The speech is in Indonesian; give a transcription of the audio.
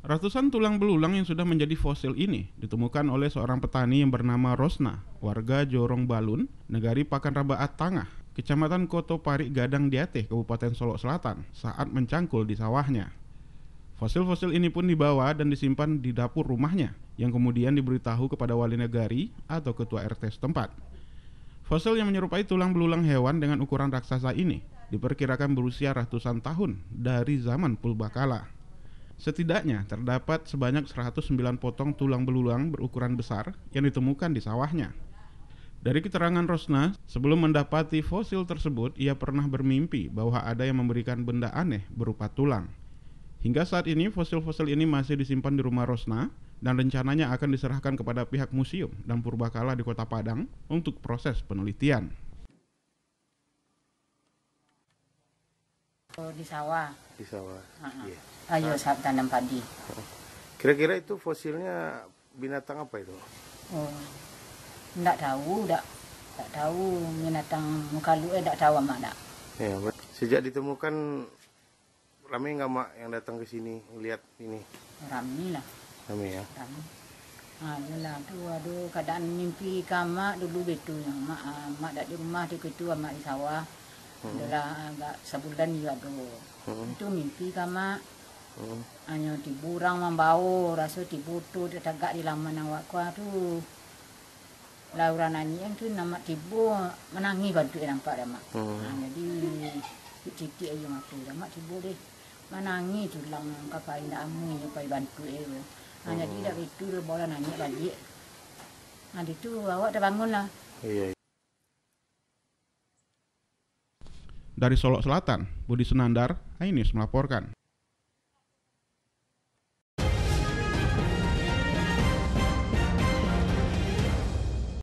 Ratusan tulang belulang yang sudah menjadi fosil ini ditemukan oleh seorang petani yang bernama Rosna, warga Jorong Balun, negari Pakan Rabaat Tangah, Kecamatan Koto Parik Gadang Diateh, Kabupaten Solok Selatan, saat mencangkul di sawahnya. Fosil-fosil ini pun dibawa dan disimpan di dapur rumahnya, yang kemudian diberitahu kepada wali negari atau ketua RT setempat. Fosil yang menyerupai tulang belulang hewan dengan ukuran raksasa ini diperkirakan berusia ratusan tahun dari zaman Pulbakala. Setidaknya terdapat sebanyak 109 potong tulang belulang berukuran besar yang ditemukan di sawahnya. Dari keterangan Rosna, sebelum mendapati fosil tersebut, ia pernah bermimpi bahwa ada yang memberikan benda aneh berupa tulang. Hingga saat ini, fosil-fosil ini masih disimpan di rumah Rosna dan rencananya akan diserahkan kepada pihak museum dan purbakala di Kota Padang untuk proses penelitian. di sawah. Di sawah. Uh-huh. Yeah. Ayo nah. saat tanam padi. Kira-kira itu fosilnya binatang apa itu? Oh, enggak tahu, enggak, enggak tahu binatang mukalu, eh enggak tahu mana. enggak. Yeah, sejak ditemukan rame nggak mak yang datang ke sini lihat ini? Rame lah. Rame ya. Rame. Ayolah, tu aduh keadaan mimpi kamak dulu betul gitu. yang mak mak di rumah di ketua mak di sawah. hmm. adalah agak sebulan juga tu. Hmm. Itu mimpi kama. Hmm. Hanya tiburang membau, rasa tibur tu dia tegak di laman awak kuah tu. Laura nani yang tu nama tibu menangis bantu yang nampak dia mak. Hmm. Ha, jadi, cik-cik aja mak dia mak tibur deh. Menangis tu lah, kakak dah amu yang bantu dia. Ha, hmm. jadi, hmm. dah itu boleh nangis balik. Nanti ha, tu awak bangun lah. Yeah. dari Solo Selatan, Budi Sunandar, Ainis melaporkan.